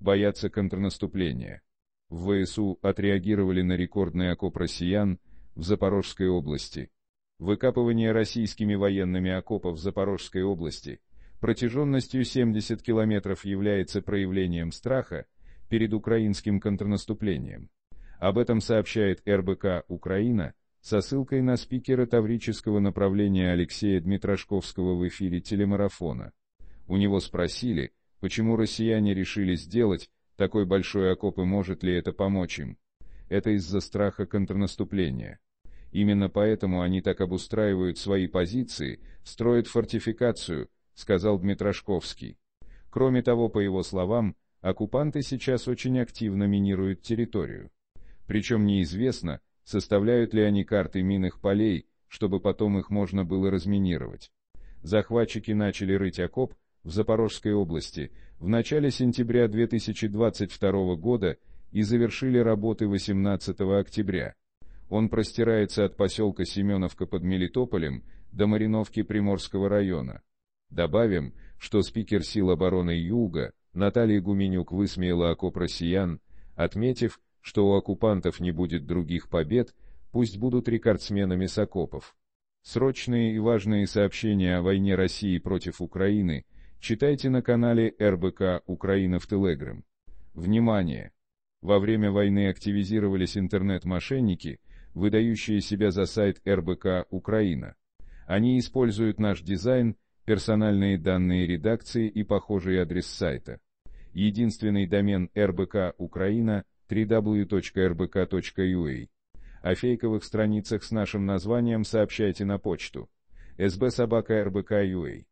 боятся контрнаступления. В ВСУ отреагировали на рекордный окоп россиян в Запорожской области. Выкапывание российскими военными окопов в Запорожской области протяженностью 70 километров является проявлением страха перед украинским контрнаступлением. Об этом сообщает РБК «Украина» со ссылкой на спикера таврического направления Алексея Дмитрашковского в эфире телемарафона. У него спросили – Почему россияне решили сделать такой большой окоп и может ли это помочь им? Это из-за страха контрнаступления. Именно поэтому они так обустраивают свои позиции, строят фортификацию, сказал Дмитрашковский. Кроме того, по его словам, оккупанты сейчас очень активно минируют территорию. Причем неизвестно, составляют ли они карты минных полей, чтобы потом их можно было разминировать. Захватчики начали рыть окоп, в Запорожской области в начале сентября 2022 года и завершили работы 18 октября. Он простирается от поселка Семеновка под Мелитополем до Мариновки Приморского района. Добавим, что спикер сил обороны Юга Наталья Гуменюк высмеяла окоп россиян, отметив, что у оккупантов не будет других побед, пусть будут рекордсменами с окопов. Срочные и важные сообщения о войне России против Украины – Читайте на канале РБК «Украина в Телеграм». Внимание! Во время войны активизировались интернет-мошенники, выдающие себя за сайт РБК «Украина». Они используют наш дизайн, персональные данные редакции и похожий адрес сайта. Единственный домен РБК «Украина» www.rbk.ua. А. О фейковых страницах с нашим названием сообщайте на почту sbsobaka.rbk.ua.